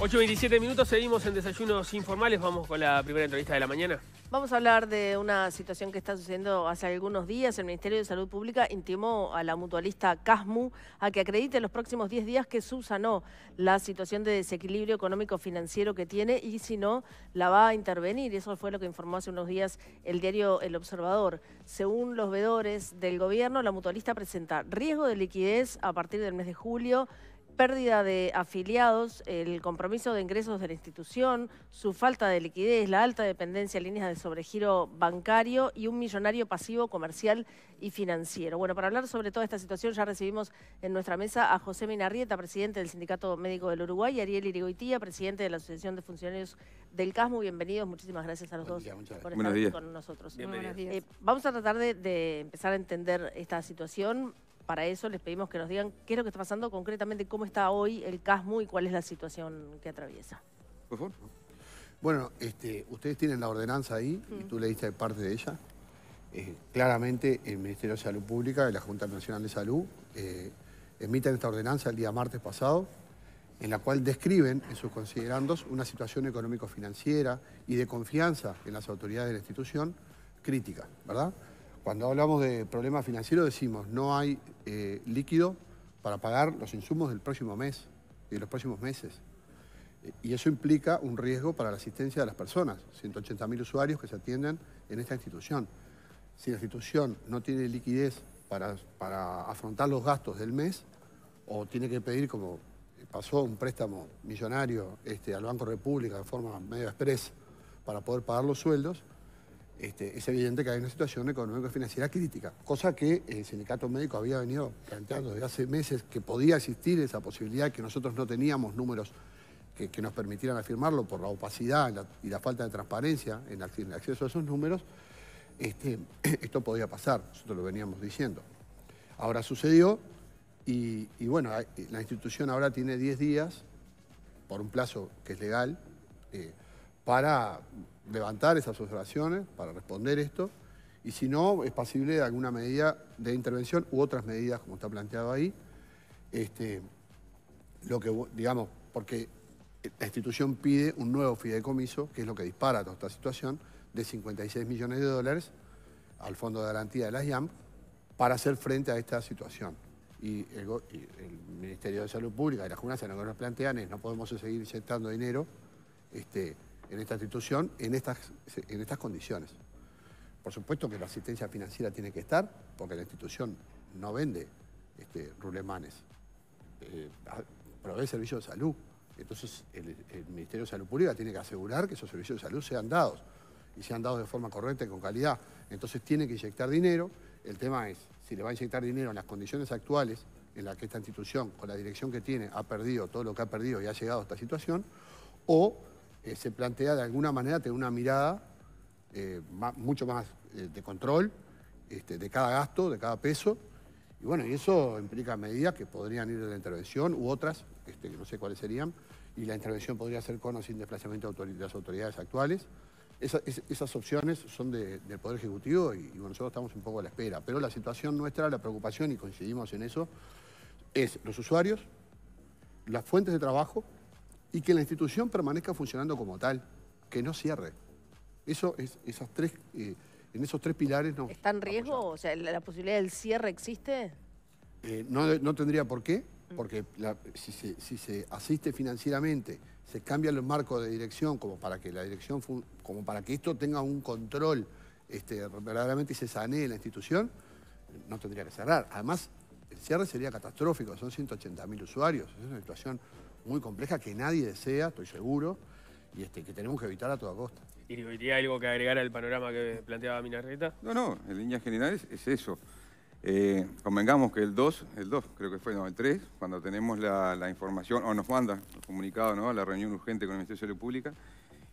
8.27 minutos, seguimos en Desayunos Informales, vamos con la primera entrevista de la mañana. Vamos a hablar de una situación que está sucediendo hace algunos días. El Ministerio de Salud Pública intimó a la mutualista CASMU a que acredite en los próximos 10 días que subsanó la situación de desequilibrio económico-financiero que tiene y si no, la va a intervenir. Eso fue lo que informó hace unos días el diario El Observador. Según los vedores del gobierno, la mutualista presenta riesgo de liquidez a partir del mes de julio, pérdida de afiliados, el compromiso de ingresos de la institución, su falta de liquidez, la alta dependencia, líneas de sobregiro bancario y un millonario pasivo comercial y financiero. Bueno, para hablar sobre toda esta situación ya recibimos en nuestra mesa a José Minarrieta, presidente del Sindicato Médico del Uruguay, y Ariel Irigoitía, presidente de la Asociación de Funcionarios del CASMU. Bienvenidos, muchísimas gracias a los dos por estar aquí con nosotros. Eh, vamos a tratar de empezar a entender esta situación para eso les pedimos que nos digan qué es lo que está pasando concretamente, cómo está hoy el CASMU y cuál es la situación que atraviesa. Por favor. Bueno, este, ustedes tienen la ordenanza ahí, y mm. tú leíste parte de ella. Eh, claramente el Ministerio de Salud Pública y la Junta Nacional de Salud eh, emiten esta ordenanza el día martes pasado, en la cual describen en sus considerandos una situación económico-financiera y de confianza en las autoridades de la institución crítica, ¿verdad? Cuando hablamos de problemas financiero decimos, no hay eh, líquido para pagar los insumos del próximo mes y de los próximos meses. Eh, y eso implica un riesgo para la asistencia de las personas, 180.000 usuarios que se atienden en esta institución. Si la institución no tiene liquidez para, para afrontar los gastos del mes, o tiene que pedir, como pasó, un préstamo millonario este, al Banco República de forma medio express para poder pagar los sueldos, este, es evidente que hay una situación económica y financiera crítica, cosa que el sindicato médico había venido planteando desde hace meses, que podía existir esa posibilidad, que nosotros no teníamos números que, nos permitieran afirmarlo por la opacidad y la falta de transparencia en, el acceso a esos números, este, esto podía pasar, nosotros lo veníamos diciendo. Ahora sucedió y, bueno, la institución ahora tiene 10 días, por un plazo que es legal, eh, para levantar esas observaciones para responder esto, y si no, es posible alguna medida de intervención u otras medidas, como está planteado ahí, este, lo que, digamos, porque la institución pide un nuevo fideicomiso, que es lo que dispara toda esta situación, de 56 millones de dólares al Fondo de Garantía de la IAM para hacer frente a esta situación. Y el, Ministerio de Salud Pública y la Junta lo que nos plantean es no podemos seguir inyectando dinero este, en esta institución en estas, en estas condiciones. Por supuesto que la asistencia financiera tiene que estar, porque la institución no vende este, rulemanes, eh, provee servicios de salud. Entonces el, el, Ministerio de Salud Pública tiene que asegurar que esos servicios de salud sean dados y sean dados de forma correcta y con calidad. Entonces tiene que inyectar dinero. El tema es, si le va a inyectar dinero en las condiciones actuales en las que esta institución, con la dirección que tiene, ha perdido todo lo que ha perdido y ha llegado a esta situación, o eh, se plantea de alguna manera tener una mirada eh, mucho más eh, de control este, de cada gasto, de cada peso. Y bueno, y eso implica medidas que podrían ir de la intervención u otras, este, que no sé cuáles serían, y la intervención podría ser con o sin desplazamiento de las autoridades actuales. esas opciones son del Poder Ejecutivo y, nosotros estamos un poco a la espera. Pero la situación nuestra, la preocupación, y coincidimos en eso, es los usuarios, las fuentes de trabajo, y que la institución permanezca funcionando como tal, que no cierre. Eso es, tres, eh, en esos tres pilares no. ¿Está en riesgo? O sea, ¿la, posibilidad del cierre existe? Eh, no, no, tendría por qué, mm. porque si, se, asiste financieramente, se cambian los marcos de dirección como para que la dirección, como para que esto tenga un control este, verdaderamente y se sanee la institución, no tendría que cerrar. Además, el cierre sería catastrófico, son 180.000 usuarios, es una situación muy compleja que nadie desea, estoy seguro, y este, que tenemos que evitar a toda costa. ¿Y algo que agregar al panorama que planteaba Minarreta? No, no, en líneas generales es eso. Eh, convengamos que el 2, el 2 creo que fue, no, el 3, cuando tenemos la, información, o nos manda el comunicado, ¿no? A la reunión urgente con el Ministerio de Salud Pública,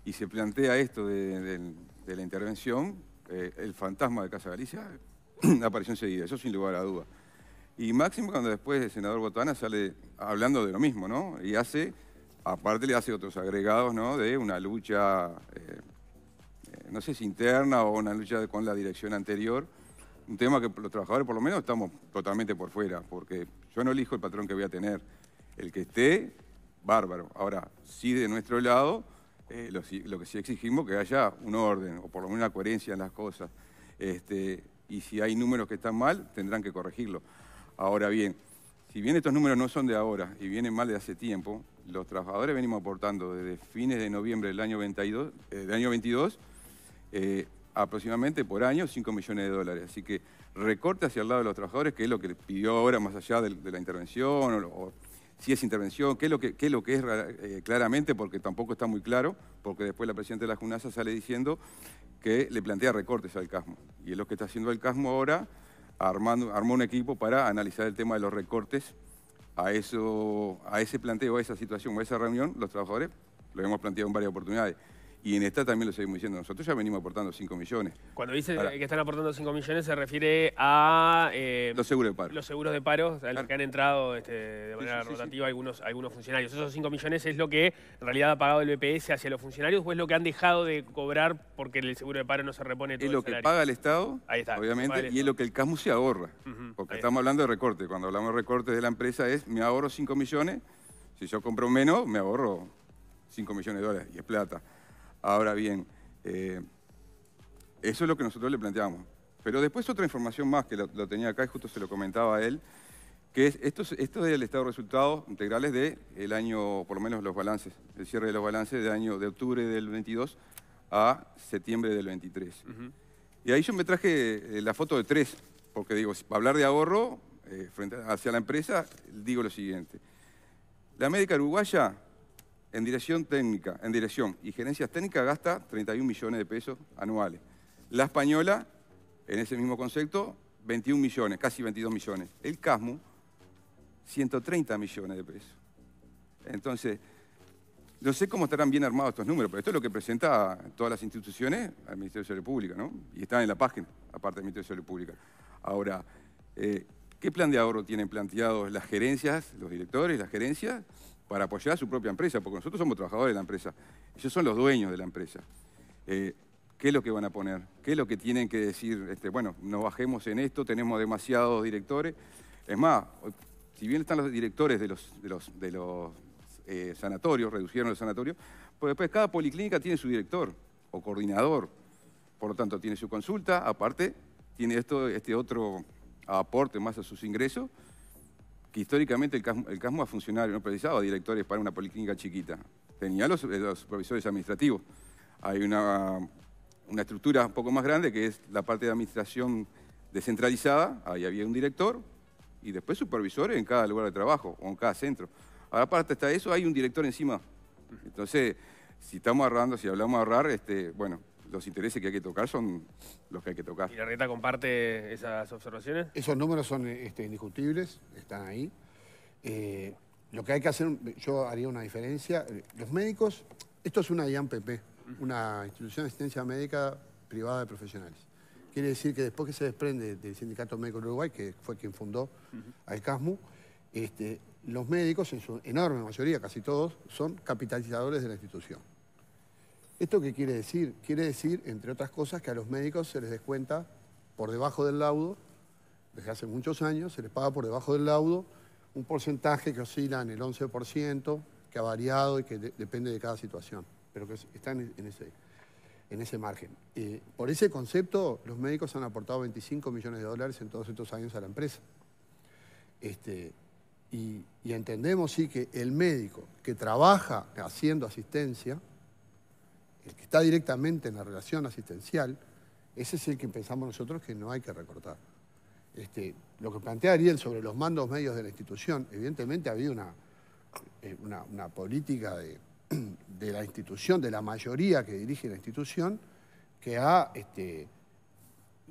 y se plantea esto de, la intervención, eh, el fantasma de Casa Galicia aparición seguida, eso sin lugar a duda. Y máximo cuando después el senador Botana sale hablando de lo mismo, ¿no? Y hace, aparte le hace otros agregados, ¿no? De una lucha, eh, eh, no sé si interna o una lucha con la dirección anterior. Un tema que los trabajadores por lo menos estamos totalmente por fuera, porque yo no elijo el patrón que voy a tener. El que esté, bárbaro. Ahora, sí de nuestro lado, eh, lo, que sí exigimos que haya un orden, o por lo menos una coherencia en las cosas. Este, y si hay números que están mal, tendrán que corregirlo. Ahora bien, si bien estos números no son de ahora y vienen mal de hace tiempo, los trabajadores venimos aportando desde fines de noviembre del año 22, eh, eh, aproximadamente por año 5 millones de dólares. Así que recorte hacia el lado de los trabajadores, que es lo que pidió ahora más allá de, la intervención, o, si es intervención, qué es lo que, es, lo que es eh, claramente, porque tampoco está muy claro, porque después la presidenta de la Junaza sale diciendo que le plantea recortes al CASMO. Y es lo que está haciendo el CASMO ahora armó un equipo para analizar el tema de los recortes a, eso, a ese planteo, a esa situación, a esa reunión, los trabajadores lo hemos planteado en varias oportunidades. Y en esta también lo seguimos diciendo. Nosotros ya venimos aportando 5 millones. Cuando dice que están aportando 5 millones se refiere a... Eh, los seguros de paro. Los seguros de paro, los que han entrado este, de manera rotativa algunos, algunos funcionarios. Esos 5 millones es lo que en realidad ha pagado el BPS hacia los funcionarios o es lo que han dejado de cobrar porque el seguro de paro no se repone todo Es lo que paga el Estado, Ahí está, obviamente, y es lo que el CASMU se ahorra. porque estamos hablando de recorte. Cuando hablamos de recortes de la empresa es, me ahorro 5 millones, si yo compro menos, me ahorro 5 millones de dólares y es plata. Ahora bien, eh, eso es lo que nosotros le planteamos. Pero después otra información más que lo, tenía acá y justo se lo comentaba a él, que es esto, esto es el estado de resultados integrales del el año, por lo menos los balances, el cierre de los balances de, año, de octubre del 22 a septiembre del 23. Y ahí yo me traje eh, la foto de tres, porque digo, para hablar de ahorro eh, frente hacia la empresa, digo lo siguiente. La médica uruguaya en dirección técnica, en dirección y gerencias técnicas gasta 31 millones de pesos anuales. La española, en ese mismo concepto, 21 millones, casi 22 millones. El CASMU, 130 millones de pesos. Entonces, no sé cómo estarán bien armados estos números, pero esto es lo que presenta todas las instituciones al Ministerio de Salud Pública, ¿no? Y están en la página, aparte del Ministerio de Salud Pública. Ahora, eh, ¿qué plan de ahorro tienen planteados las gerencias, los directores, las gerencias? para apoyar a su propia empresa, porque nosotros somos trabajadores de la empresa, ellos son los dueños de la empresa. Eh, ¿Qué es lo que van a poner? ¿Qué es lo que tienen que decir? Este, bueno, no bajemos en esto, tenemos demasiados directores. Es más, si bien están los directores de los, eh, sanatorios, redujeron los sanatorios, pues después cada policlínica tiene su director o coordinador. Por lo tanto, tiene su consulta, aparte tiene esto, este otro aporte más a sus ingresos que históricamente el CASMO, ha funcionado no precisaba directores para una policlínica chiquita. Tenía los, eh, supervisores administrativos. Hay una, estructura un poco más grande que es la parte de administración descentralizada. Ahí había un director y después supervisores en cada lugar de trabajo o en cada centro. Ahora, aparte de eso, hay un director encima. Entonces, si estamos ahorrando, si hablamos de ahorrar, este, bueno, los intereses que hay que tocar son los que hay que tocar. ¿Y la reta comparte esas observaciones? Esos números son este, indiscutibles, están ahí. Eh, lo que hay que hacer, yo haría una diferencia. Eh, los médicos, esto es una IAMPP, una institución de asistencia médica privada de profesionales. Quiere decir que después que se desprende del Sindicato Médico Uruguay, que fue quien fundó al CASMU, este, los médicos, en su enorme mayoría, casi todos, son capitalizadores de la institución. ¿Esto qué quiere decir? Quiere decir, entre otras cosas, que a los médicos se les descuenta por debajo del laudo, desde hace muchos años se les paga por debajo del laudo un porcentaje que oscila en el 11%, que ha variado y que depende de cada situación, pero que está en, ese, margen. Eh, por ese concepto, los médicos han aportado 25 millones de dólares en todos estos años a la empresa. Este, y entendemos, sí, que el médico que trabaja haciendo asistencia, el que está directamente en la relación asistencial, ese es el que pensamos nosotros que no hay que recortar. Este, lo que plantea Ariel sobre los mandos medios de la institución, evidentemente ha habido una, eh, política de, la institución, de la mayoría que dirige la institución, que ha este,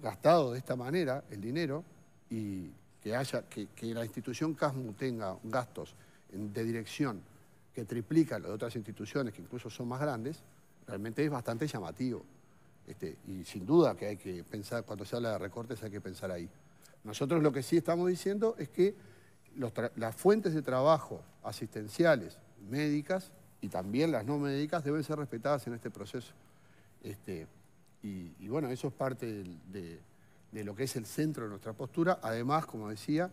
gastado de esta manera el dinero y que, haya, que, que la institución CASMU tenga gastos de dirección que triplican los de otras instituciones que incluso son más grandes, realmente es bastante llamativo. Este, y sin duda que hay que pensar, cuando se habla de recortes hay que pensar ahí. Nosotros lo que sí estamos diciendo es que las fuentes de trabajo asistenciales, médicas y también las no médicas deben ser respetadas en este proceso. Este, y, bueno, eso es parte de lo que es el centro de nuestra postura, además, como decía,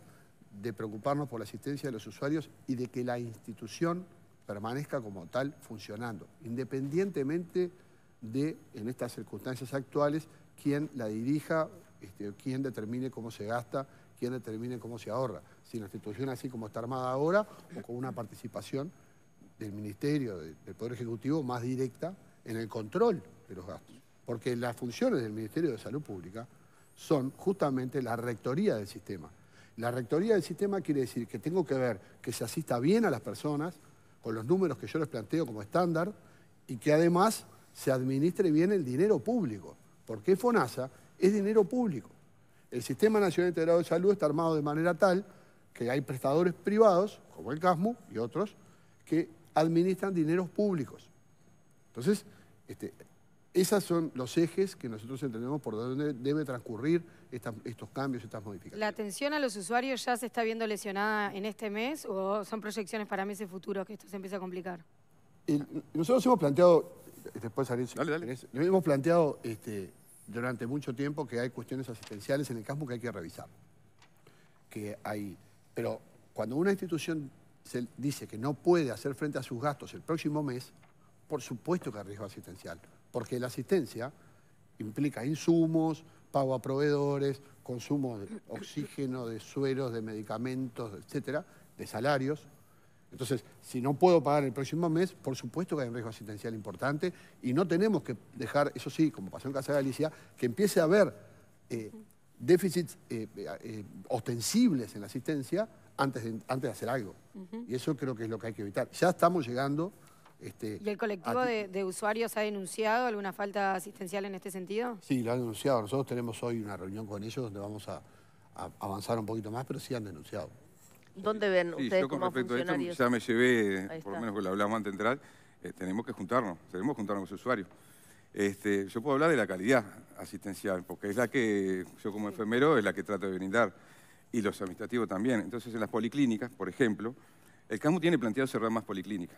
de preocuparnos por la asistencia de los usuarios y de que la institución permanezca como tal funcionando, independientemente de, en estas circunstancias actuales, quién la dirija, este, quién determine cómo se gasta, quién determine cómo se ahorra. Si la institución así como está armada ahora o con una participación del Ministerio, del Poder Ejecutivo más directa en el control de los gastos. Porque las funciones del Ministerio de Salud Pública son justamente la rectoría del sistema. La rectoría del sistema quiere decir que tengo que ver que se asista bien a las personas, con los números que yo les planteo como estándar y que además se administre bien el dinero público, porque FONASA es dinero público. El Sistema Nacional Integrado de Salud está armado de manera tal que hay prestadores privados, como el CASMU y otros, que administran dineros públicos. Entonces, este, esos son los ejes que nosotros entendemos por donde debe transcurrir estos cambios, estas modificaciones. ¿La atención a los usuarios ya se está viendo lesionada en este mes o son proyecciones para meses futuros que esto se empieza a complicar? nosotros hemos planteado, después salir, dale, dale. hemos planteado este, durante mucho tiempo que hay cuestiones asistenciales en el campo que hay que revisar. pero cuando una institución se dice que no puede hacer frente a sus gastos el próximo mes, por supuesto que hay riesgo asistencial porque la asistencia implica insumos, pago a proveedores, consumo de oxígeno, de sueros, de medicamentos, etcétera, de salarios. Entonces, si no puedo pagar el próximo mes, por supuesto que hay un riesgo asistencial importante y no tenemos que dejar, eso sí, como pasó en Casa de Galicia, que empiece a haber eh, déficits eh, eh, ostensibles en la asistencia antes de, antes de hacer algo. Y eso creo que es lo que hay que evitar. Ya estamos llegando este, ¿Y el colectivo de, usuarios ha denunciado alguna falta asistencial en este sentido? Sí, lo han denunciado. Nosotros tenemos hoy una reunión con ellos donde vamos a, avanzar un poquito más, pero sí han denunciado. ¿Dónde ven ustedes yo con respecto A esto ya me llevé, por lo menos lo hablamos antes de eh, tenemos que juntarnos, tenemos que juntarnos con los usuarios. Este, yo puedo hablar de la calidad asistencial, porque es la que yo como enfermero es la que trato de brindar, y los administrativos también. Entonces en las policlínicas, por ejemplo, el CAMU tiene planteado cerrar más policlínicas.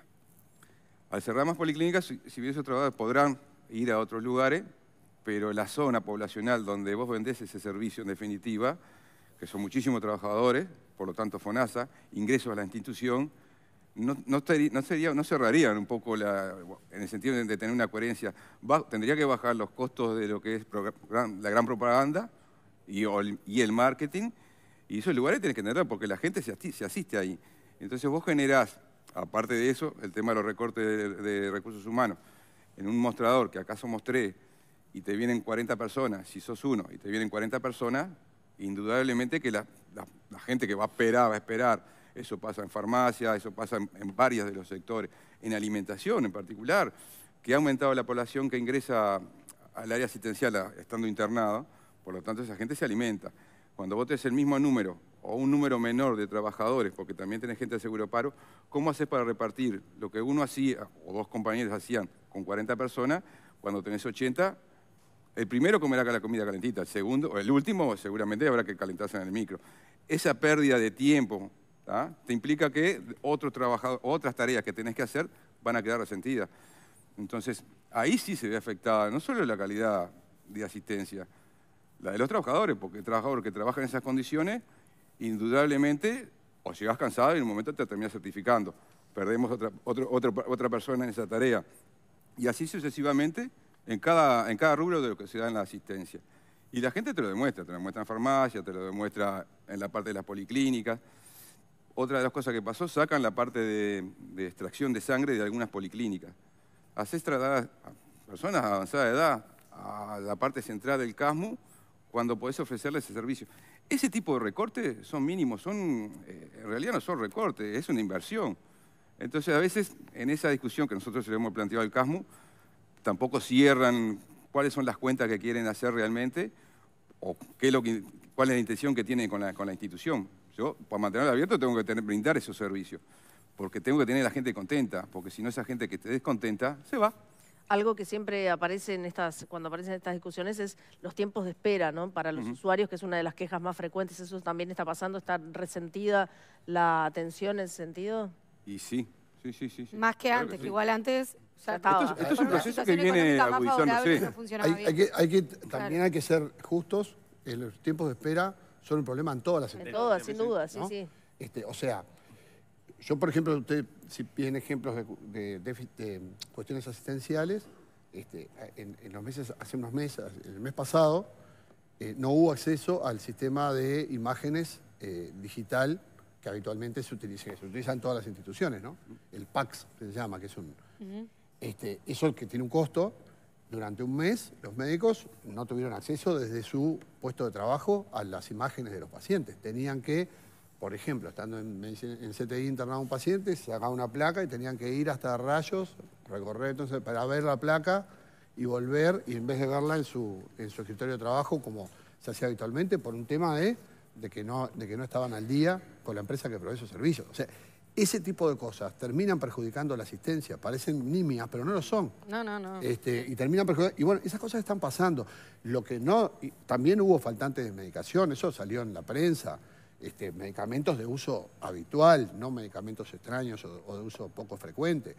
Al cerrar más policlínicas, si hubiese otro trabajadores podrán ir a otros lugares, pero la zona poblacional donde vos vendés ese servicio, en definitiva, que son muchísimos trabajadores, por lo tanto FONASA, ingresos a la institución, no, no, sería, no cerrarían un poco la, en el sentido de tener una coherencia. tendría que bajar los costos de lo que es la gran propaganda y, el marketing, y esos lugares tienen que tener, porque la gente se, asiste ahí. Entonces vos generás aparte de eso, el tema de los recortes de, recursos humanos. En un mostrador que acaso mostré y te vienen 40 personas, si sos uno y te vienen 40 personas, indudablemente que la, gente que va a esperar, va a esperar. Eso pasa en farmacia, eso pasa en, varias varios de los sectores. En alimentación en particular, que ha aumentado la población que ingresa al área asistencial estando internada, por lo tanto esa gente se alimenta. Cuando votes el mismo número o un número menor de trabajadores, porque también tenés gente de seguro paro, ¿cómo haces para repartir lo que uno hacía, o dos compañeros hacían con 40 personas, cuando tenés 80? El primero comerá la comida calentita, el segundo, o el último seguramente habrá que calentarse en el micro. Esa pérdida de tiempo ¿ah? te implica que otras tareas que tenés que hacer van a quedar resentidas. Entonces, ahí sí se ve afectada no solo la calidad de asistencia, la de los trabajadores, porque el trabajador que trabaja en esas condiciones indudablemente o llegas cansado y en un momento te terminas certificando. Perdemos otra, otra persona en esa tarea. Y así sucesivamente en cada, en cada rubro de lo que se da en la asistencia. Y la gente te lo demuestra, te lo demuestra en farmacia, te lo demuestra en la parte de las policlínicas. Otra de las cosas que pasó, sacan la parte de, extracción de sangre de algunas policlínicas. Haces trasladar a personas de avanzada edad a la parte central del CASMU cuando podés ofrecerles ese servicio. Ese tipo de recortes son mínimos, son, eh, en realidad no son recortes, es una inversión. Entonces, a veces, en esa discusión que nosotros le hemos planteado al CASMU, tampoco cierran cuáles son las cuentas que quieren hacer realmente o qué lo que, cuál es la intención que tienen con la, institución. Yo, para mantenerlo abierto, tengo que tener, brindar esos servicios, porque tengo que tener a la gente contenta, porque si no, esa gente que esté descontenta se va. Algo que siempre aparece en estas, cuando aparecen estas discusiones es los tiempos de espera, ¿no? Para los usuarios, que es una de las quejas más frecuentes, ¿eso también está pasando? ¿Está resentida la atención en ese sentido? Y sí, sí, sí, sí. Más que antes, que, igual antes Esto, es, un proceso que viene hay, que, también hay que ser justos, los tiempos de espera son un problema en todas las empresas. En todas, sin duda, sí, Este, o sea... Yo, por ejemplo, usted si tiene ejemplos de, cuestiones asistenciales, este, en, los meses, hace unos meses, el mes pasado, eh, no hubo acceso al sistema de imágenes eh, digital que habitualmente se utiliza, en se utilizan todas las instituciones, ¿no? El PAX se llama, que es un... este, eso que tiene un costo, durante un mes los médicos no tuvieron acceso desde su puesto de trabajo a las imágenes de los pacientes. Tenían que por ejemplo, estando en, CTI internado un paciente, se sacaba una placa y tenían que ir hasta Rayos, recorrer entonces para ver la placa y volver, y en vez de verla en su, en su escritorio de trabajo, como se hacía habitualmente, por un tema de, que no, estaban al día con la empresa que provee esos servicios. O sea, ese tipo de cosas terminan perjudicando la asistencia, parecen nimias, pero no lo son. No, no, no. Este, y terminan Y bueno, esas cosas están pasando. Lo que no. también hubo faltantes de medicación, eso salió en la prensa. Este, medicamentos de uso habitual, no medicamentos extraños o, de uso poco frecuente.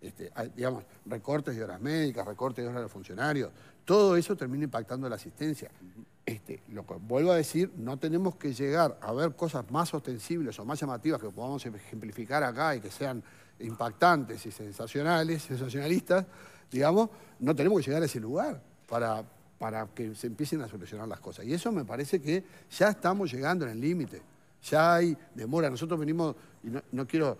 Este, digamos, recortes de horas médicas, recortes de horas de funcionarios, todo eso termina impactando la asistencia. Este, vuelvo a decir, no tenemos que llegar a ver cosas más ostensibles o más llamativas que podamos ejemplificar acá y que sean impactantes y sensacionales, sensacionalistas, digamos, no tenemos que llegar a ese lugar para, para que se empiecen a solucionar las cosas. Y eso me parece que ya estamos llegando en el límite. Ya hay demora. Nosotros venimos, y no, quiero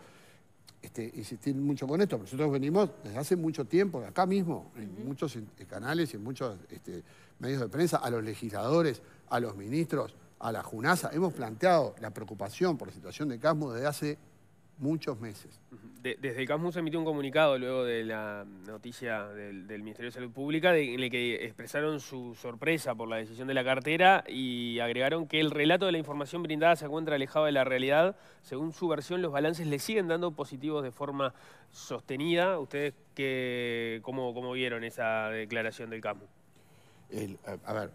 este, insistir mucho con esto, nosotros venimos desde hace mucho tiempo, de acá mismo, en muchos canales y en muchos este, medios de prensa, a los legisladores, a los ministros, a la Junaza. hemos planteado la preocupación por la situación de Casmo desde hace muchos meses. desde el se emitió un comunicado luego de la noticia del, Ministerio de Salud Pública en el que expresaron su sorpresa por la decisión de la cartera y agregaron que el relato de la información brindada se encuentra alejado de la realidad. Según su versión, los balances le siguen dando positivos de forma sostenida. ¿Ustedes qué, cómo, cómo vieron esa declaración del CAMU? a ver,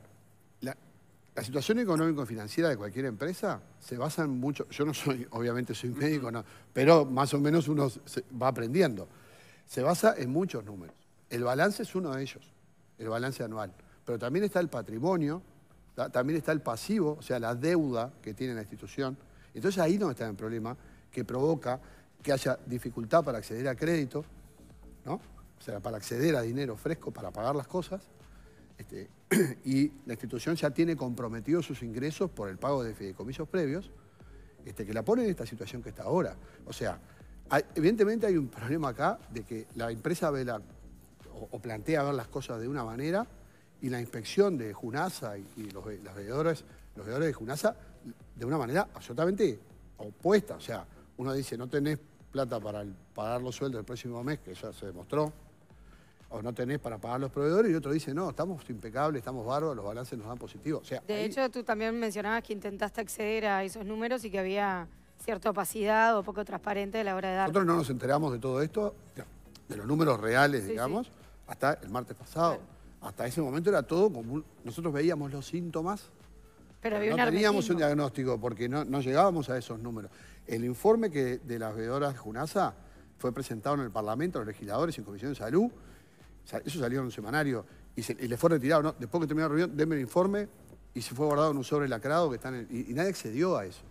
la situación económico-financiera de cualquier empresa se basa en mucho. Yo no soy, obviamente, soy médico, no, pero más o menos uno va aprendiendo. Se basa en muchos números. El balance es uno de ellos, el balance anual. Pero también está el patrimonio, también está el pasivo, o sea, la deuda que tiene la institución. Entonces ahí no está el problema que provoca que haya dificultad para acceder a crédito, ¿no? O sea, para acceder a dinero fresco, para pagar las cosas este, y la institución ya tiene comprometidos sus ingresos por el pago de fideicomisos previos, este, que la pone en esta situación que está ahora. O sea, evidentemente hay un problema acá de que la empresa ve o, plantea ver las cosas de una manera y la inspección de Junasa y, los, los, veedores, de Junasa de una manera absolutamente opuesta. O sea, uno dice, no tenés plata para pagar los sueldos el próximo mes, que ya se demostró, o no tenés para pagar los proveedores, y otro dice, no, estamos impecables, estamos bárbaros, los balances nos dan positivos. de hecho, tú también mencionabas que intentaste acceder a esos números y que había cierta opacidad o poco transparente a la hora de dar. Nosotros no nos enteramos de todo esto, de los números reales, digamos, hasta el martes pasado. Hasta ese momento era todo como... Nosotros veíamos los síntomas, pero, no teníamos un diagnóstico porque no, llegábamos a esos números. El informe que de las veedoras de Junasa fue presentado en el Parlamento, a los legisladores en Comisión de Salud, eso salió en un semanario y, se, le fue retirado. Después que terminó la reunión, denme el informe y se fue guardado en un sobre lacrado que están y, nadie accedió a eso.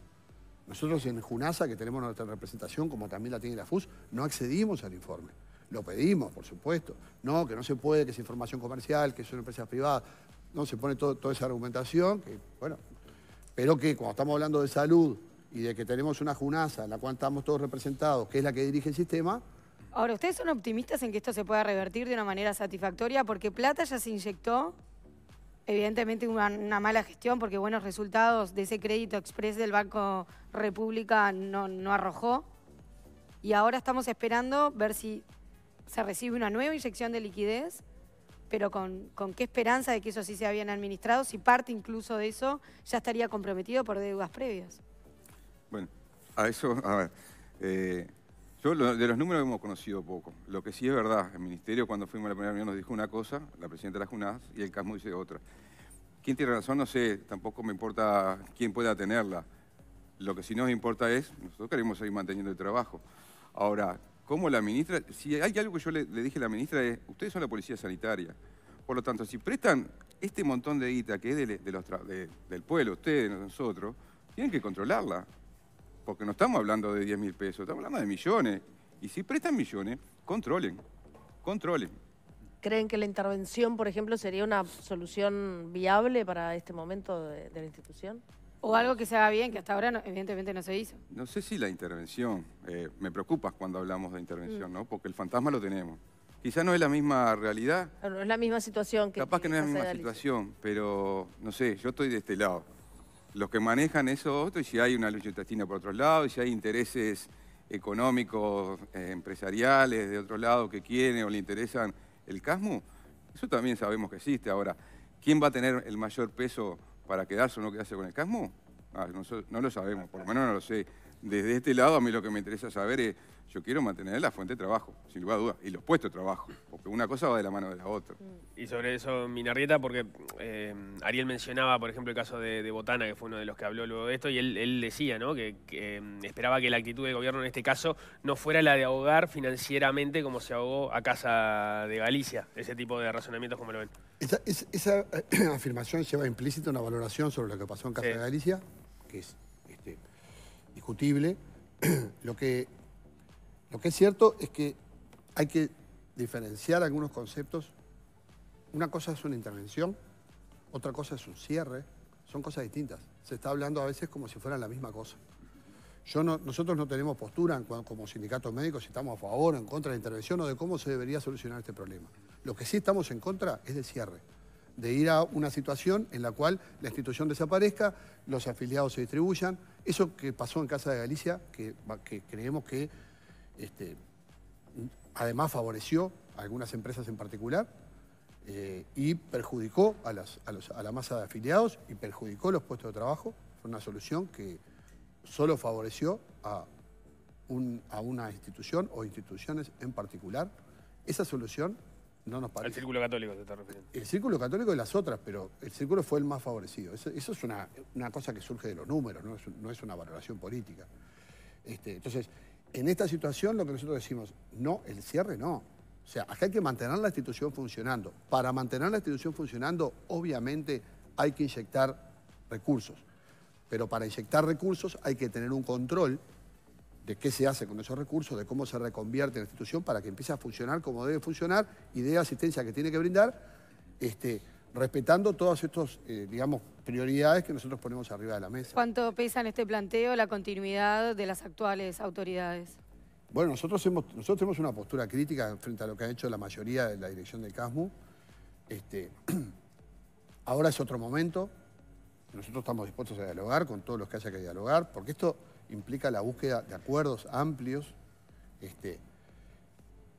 Nosotros en Junasa, que tenemos nuestra representación, como también la tiene la FUS, no accedimos al informe. Lo pedimos, por supuesto. No, que no se puede, que es información comercial, que son empresas privadas. No, se pone toda esa argumentación, bueno, pero que cuando estamos hablando de salud y de que tenemos una Junasa en la cual estamos todos representados, que es la que dirige el sistema, Ahora, ¿ustedes son optimistas en que esto se pueda revertir de una manera satisfactoria? Porque plata ya se inyectó, evidentemente una, mala gestión, porque buenos resultados de ese crédito express del Banco República no, arrojó. Y ahora estamos esperando ver si se recibe una nueva inyección de liquidez pero con, qué esperanza de que eso sí se habían administrado, si parte incluso de eso ya estaría comprometido por deudas previas. Bueno, a eso, a ver, eh, yo de los números hemos conocido poco. Lo que sí es verdad, el Ministerio cuando fuimos a la primera reunión nos dijo una cosa, la Presidenta de la Junaz, y el CASMO dice otra. ¿Quién tiene razón? No sé, tampoco me importa quién pueda tenerla. Lo que sí nos importa es, nosotros queremos seguir manteniendo el trabajo. Ahora, ¿cómo la ministra? Si hay algo que yo le, dije a la ministra es, ustedes son la policía sanitaria. Por lo tanto, si prestan este montón de guita que es del pueblo, ustedes, nosotros, tienen que controlarla porque no estamos hablando de 10 mil pesos, estamos hablando de millones. Y si prestan millones, controlen, controlen. ¿Creen que la intervención, por ejemplo, sería una solución viable para este momento de, la institución? O algo que se haga bien, que hasta ahora evidentemente no se hizo. No sé si la intervención, eh, me preocupa cuando hablamos de intervención, mm. ¿no? Porque el fantasma lo tenemos. Quizá no es la misma realidad. No, es la misma situación que... Capaz que no es la misma situación, pero no sé, yo estoy de este lado los que manejan eso otro, y si hay una lucha intestina por otro lado, y si hay intereses económicos, eh, empresariales de otro lado que quieren o le interesan el casmo, eso también sabemos que existe. Ahora, ¿quién va a tener el mayor peso para quedarse o no quedarse con el casmo? Ah, no lo sabemos, por lo menos no lo sé desde este lado a mí lo que me interesa saber es, yo quiero mantener la fuente de trabajo, sin lugar a dudas, y los puestos de trabajo, porque una cosa va de la mano de la otra. Y sobre eso, Minarrieta, porque eh, Ariel mencionaba, por ejemplo, el caso de, Botana, que fue uno de los que habló luego de esto, y él, decía ¿no? que, eh, esperaba que la actitud del gobierno en este caso no fuera la de ahogar financieramente como se ahogó a Casa de Galicia, ese tipo de razonamientos como lo ven. Esa, eh, afirmación lleva implícita una valoración sobre lo que pasó en Casa de Galicia, que es discutible. lo, que, lo que es cierto es que hay que diferenciar algunos conceptos. Una cosa es una intervención, otra cosa es un cierre, son cosas distintas. Se está hablando a veces como si fueran la misma cosa. Yo nosotros no tenemos postura como sindicatos médicos si estamos a favor o en contra de la intervención o de cómo se debería solucionar este problema. Lo que sí estamos en contra es del cierre de ir a una situación en la cual la institución desaparezca, los afiliados se distribuyan. Eso que pasó en Casa de Galicia, que, creemos que este, además favoreció a algunas empresas en particular eh, y perjudicó a, las, a, los, a la masa de afiliados y perjudicó los puestos de trabajo. Fue una solución que solo favoreció a un, a una institución o instituciones en particular, esa solución el círculo católico se está refiriendo. El círculo católico y las otras, pero el círculo fue el más favorecido. Eso, es una, cosa que surge de los números, no es, una valoración política. Este, entonces, en esta situación lo que nosotros decimos, no, el cierre no. O sea, acá hay que mantener la institución funcionando. Para mantener la institución funcionando, obviamente hay que inyectar recursos. Pero para inyectar recursos hay que tener un control de qué se hace con esos recursos, de cómo se reconvierte en la institución para que empiece a funcionar como debe funcionar y de asistencia que tiene que brindar, este, respetando todas estas, eh, digamos, prioridades que nosotros ponemos arriba de la mesa. ¿Cuánto pesa en este planteo la continuidad de las actuales autoridades? Bueno, nosotros, hemos, nosotros tenemos una postura crítica frente a lo que ha hecho la mayoría de la dirección del CASMU. Este, ahora es otro momento. Nosotros estamos dispuestos a dialogar con todos los que haya que dialogar, porque esto implica la búsqueda de acuerdos amplios, este,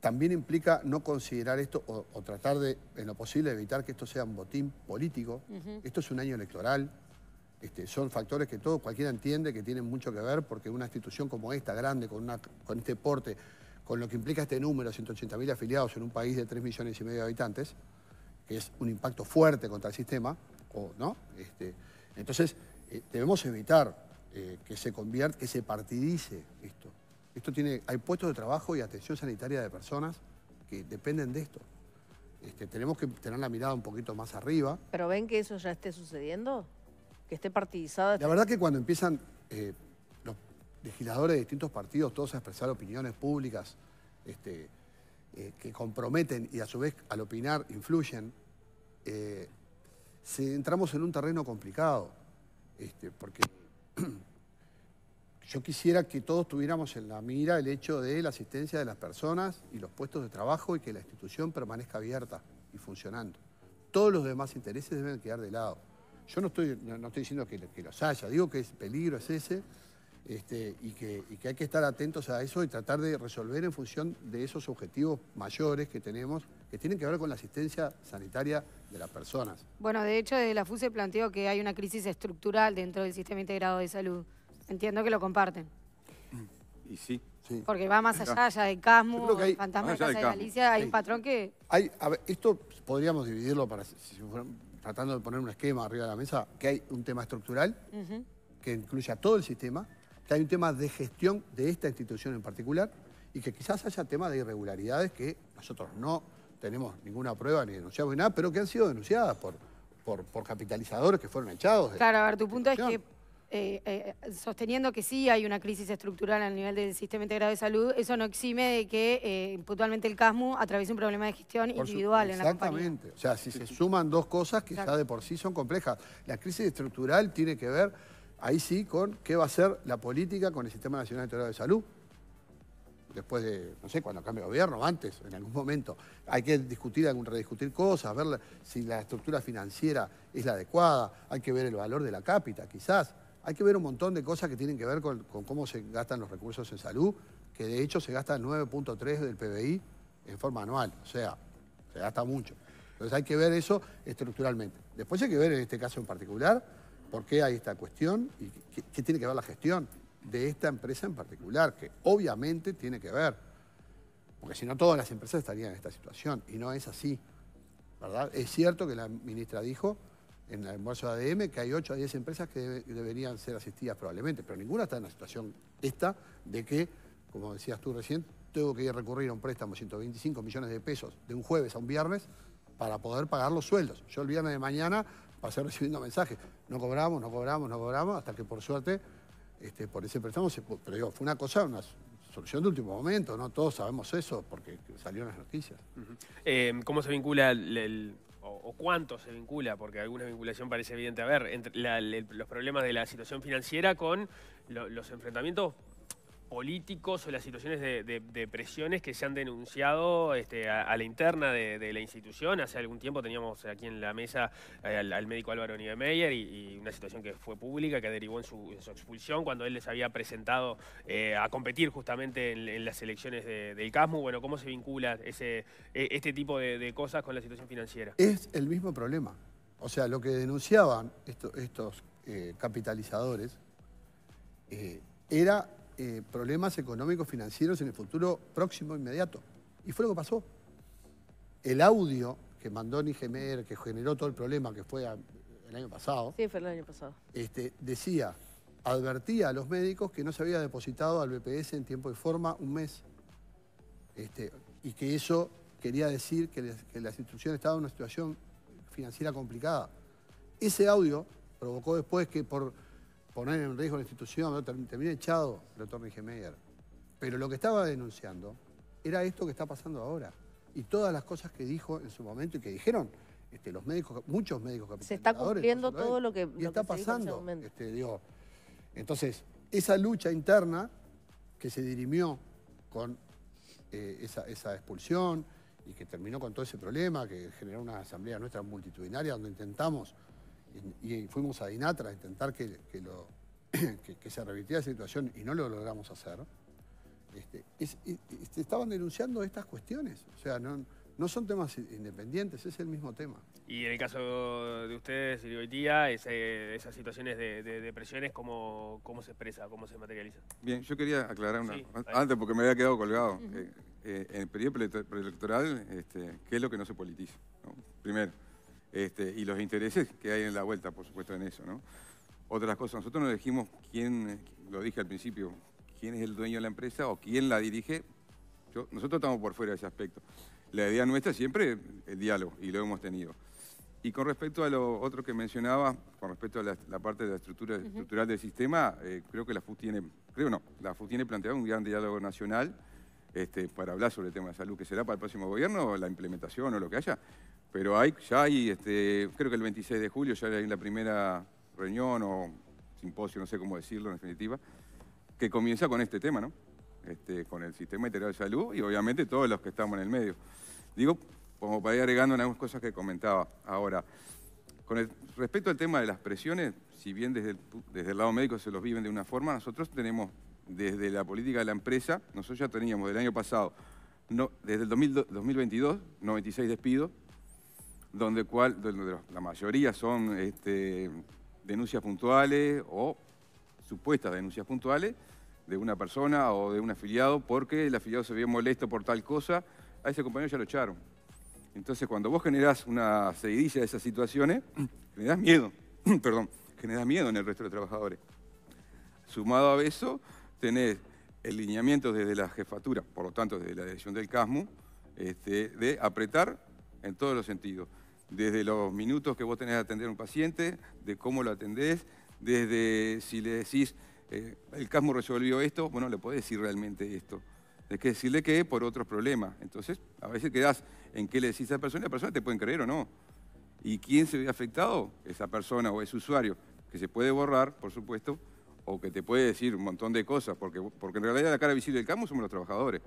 también implica no considerar esto o, tratar de, en lo posible, evitar que esto sea un botín político. Esto es un año electoral. Este, son factores que todo, cualquiera entiende que tienen mucho que ver porque una institución como esta, grande, con, una, con este porte, con lo que implica este número, 180.000 afiliados en un país de 3 millones y medio de habitantes, que es un impacto fuerte contra el sistema, o, ¿no? Este, entonces, eh, debemos evitar eh, que se convierta, que se partidice esto. Esto tiene, hay puestos de trabajo y atención sanitaria de personas que dependen de esto. Este, tenemos que tener la mirada un poquito más arriba. ¿Pero ven que eso ya esté sucediendo? ¿Que esté partidizada? La verdad que cuando empiezan eh, los legisladores de distintos partidos, todos a expresar opiniones públicas este, eh, que comprometen y a su vez al opinar influyen, entramos en un terreno complicado, este, porque yo quisiera que todos tuviéramos en la mira el hecho de la asistencia de las personas y los puestos de trabajo y que la institución permanezca abierta y funcionando. Todos los demás intereses deben quedar de lado. Yo no estoy, no, estoy diciendo que, los haya, digo que el peligro es ese este, y que hay que estar atentos a eso y tratar de resolver en función de esos objetivos mayores que tenemos que tienen que ver con la asistencia sanitaria de las personas. Bueno, de hecho, desde la FUSE planteó que hay una crisis estructural dentro del sistema integrado de salud. Entiendo que lo comparten. Y sí. Porque va más allá ya de Casmo, Fantasma de de, Galicia, hay patrón que... esto podríamos dividirlo para, tratando de poner un esquema arriba de la mesa, que hay un tema estructural que incluye a todo el sistema, que hay un tema de gestión de esta institución en particular y que quizás haya temas de irregularidades que nosotros no tenemos ninguna prueba ni denunciado ni nada, pero que han sido denunciadas por, por, capitalizadores que fueron echados. claro, a ver, tu punto es que eh, eh, sosteniendo que sí hay una crisis estructural a nivel del sistema integrado de salud, eso no exime de que eh, puntualmente el CASMU atraviese un problema de gestión individual en la compañía. Exactamente. O sea, si se suman dos cosas que ya de por sí son complejas. La crisis estructural tiene que ver, ahí sí, con qué va a ser la política con el Sistema Nacional Integrado de Salud después de, no sé, cuando cambie gobierno, antes, en algún momento. Hay que discutir, rediscutir cosas, ver si la estructura financiera es la adecuada, hay que ver el valor de la cápita, quizás. Hay que ver un montón de cosas que tienen que ver con, cómo se gastan los recursos en salud, que de hecho se gasta 9.3 del PBI en forma anual, o sea, se gasta mucho. Entonces hay que ver eso estructuralmente. Después hay que ver en este caso en particular por qué hay esta cuestión y qué tiene que ver la gestión de esta empresa en particular, que obviamente tiene que ver, porque si no todas las empresas estarían en esta situación, y no es así, ¿verdad? Es cierto que la ministra dijo en el almuerzo de ADM que hay 8 a 10 empresas que deberían ser asistidas probablemente, pero ninguna está en la situación esta de que, como decías tú recién, tengo que ir recurrir a un préstamo de 125 millones de pesos de un jueves a un viernes para poder pagar los sueldos. Yo el viernes de mañana pasé recibiendo mensajes, no cobramos, no cobramos, no cobramos, hasta que por suerte este, por ese préstamo, pero digo, fue una cosa, una solución de último momento, ¿no? Todos sabemos eso porque salió en las noticias. Eh, ¿Cómo se vincula o, cuánto se vincula, porque alguna vinculación parece evidente a ver, entre los problemas de la situación financiera con los enfrentamientos políticos o las situaciones de, presiones que se han denunciado este, a, la interna de, la institución. Hace algún tiempo teníamos aquí en la mesa eh, al, médico Álvaro Niemeyer y, una situación que fue pública, que derivó en su, expulsión cuando él les había presentado eh, a competir justamente en, las elecciones del CASMU. Bueno, ¿cómo se vincula ese, e, este tipo de, cosas con la situación financiera? Es el mismo problema. O sea, lo que denunciaban estos eh, capitalizadores era eh, problemas económicos financieros en el futuro próximo, inmediato. Y fue lo que pasó. El audio que mandó Nijemer, que generó todo el problema, que fue el año pasado. Sí, fue el año pasado. Este, decía, advertía a los médicos que no se había depositado al BPS en tiempo y forma un mes. Este, y que eso quería decir que, que las instituciones estaban en una situación financiera complicada. Ese audio provocó después que por poner en riesgo la institución, terminé echado el doctor Nijemeyer. Pero lo que estaba denunciando era esto que está pasando ahora. Y todas las cosas que dijo en su momento y que dijeron este, los médicos, muchos médicos Se está cumpliendo todo lo que, y está pasando. este, entonces, esa lucha interna que se dirimió con eh, esa, expulsión y que terminó con todo ese problema, que generó una asamblea nuestra multitudinaria donde intentamos y, fuimos a Inatra a intentar que, que, lo, se revirtiera la situación y no lo logramos hacer, este, estaban denunciando estas cuestiones. O sea, no, no son temas independientes, es el mismo tema. Y en el caso de ustedes, hoy ese, esas situaciones de, presiones, ¿cómo, ¿cómo se expresa, cómo se materializa? Bien, yo quería aclarar una, antes porque me había quedado colgado. Eh, eh, en el periodo preelectoral, este, ¿qué es lo que no se politiza? Primero. Este, y los intereses que hay en la vuelta, por supuesto, en eso. Otras cosas, nosotros no elegimos quién, lo dije al principio, quién es el dueño de la empresa o quién la dirige. nosotros estamos por fuera de ese aspecto. La idea nuestra siempre el diálogo y lo hemos tenido. Y con respecto a lo otro que mencionaba, con respecto a la, parte de la estructura estructural del sistema, eh, creo que la FUT tiene, creo no, la tiene planteado un gran diálogo nacional este, para hablar sobre el tema de salud, que será para el próximo gobierno, la implementación o lo que haya. Pero hay, ya hay, este, creo que el 26 de julio ya hay la primera reunión o simposio, no sé cómo decirlo en definitiva, que comienza con este tema, ¿no? Este, con el sistema integral de salud y obviamente todos los que estamos en el medio. Digo, como para ir agregando algunas cosas que comentaba. Ahora, con respecto al tema de las presiones, si bien desde el, lado médico se los viven de una forma, nosotros tenemos desde la política de la empresa, nosotros ya teníamos del año pasado, no, desde el 2022, 96 despidos, donde, la mayoría son este, denuncias puntuales o supuestas denuncias puntuales de una persona o de un afiliado porque el afiliado se vio molesto por tal cosa, a ese compañero ya lo echaron. Entonces, cuando vos generás una sedicia de esas situaciones, generás miedo, perdón, generás miedo en el resto de trabajadores. Sumado a eso, tenés el lineamiento desde la jefatura, por lo tanto, desde la dirección del CASMU, este, de apretar en todos los sentidos desde los minutos que vos tenés de atender a un paciente, de cómo lo atendés, desde si le decís, eh, el casmo resolvió esto, bueno, le podés decir realmente esto. Es que decirle que por otros problemas. Entonces, a veces quedás en qué le decís a esa persona y la persona te pueden creer o no. ¿Y quién se ve afectado? Esa persona o ese usuario, que se puede borrar, por supuesto, o que te puede decir un montón de cosas, porque, porque en realidad la cara visible del casmo somos los trabajadores.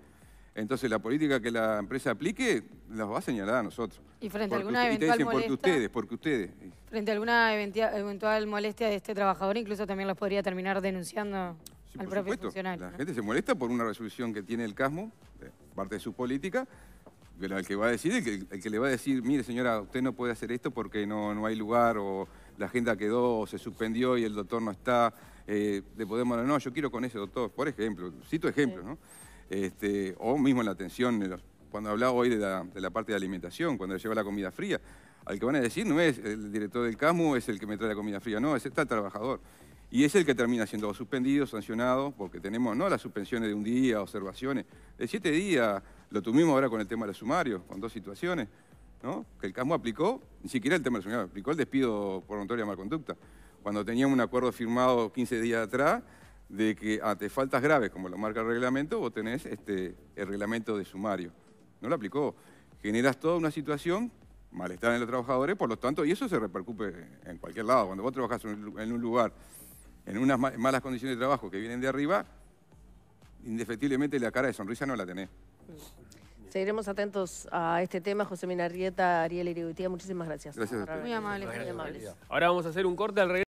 Entonces la política que la empresa aplique las va a señalar a nosotros. Y frente a alguna eventual molestia, ustedes, porque ustedes. Frente a alguna eventual molestia de este trabajador, incluso también los podría terminar denunciando al por La gente se molesta por una resolución que tiene el CASMO, parte de su política, el que va a decir, el que, le va a decir, mire señora, usted no puede hacer esto porque no, no hay lugar o la agenda quedó o se suspendió y el doctor no está, eh, de podemos, no, yo quiero con ese doctor, por ejemplo, cito ejemplos, ¿no? Este, o mismo en la atención, cuando hablaba hoy de la, de la parte de alimentación, cuando lleva la comida fría, al que van a decir no es el director del CAMU, es el que me trae la comida fría, no, es está el trabajador. Y es el que termina siendo suspendido, sancionado, porque tenemos no las suspensiones de un día, observaciones, de siete días, lo tuvimos ahora con el tema de los sumarios, con dos situaciones, ¿no? que el CAMU aplicó, ni siquiera el tema del sumario, aplicó el despido por notoria conducta. Cuando teníamos un acuerdo firmado 15 días atrás, de que ante ah, faltas graves, como lo marca el reglamento, vos tenés este, el reglamento de sumario. No lo aplicó. Generas toda una situación, malestar en los trabajadores, por lo tanto, y eso se repercute en cualquier lado. Cuando vos trabajás en un lugar, en unas malas condiciones de trabajo que vienen de arriba, indefectiblemente la cara de sonrisa no la tenés. Seguiremos atentos a este tema. José Minarrieta, Ariel Irigutía, muchísimas gracias. Muy amable. Muy amables. Ahora vamos a hacer un corte al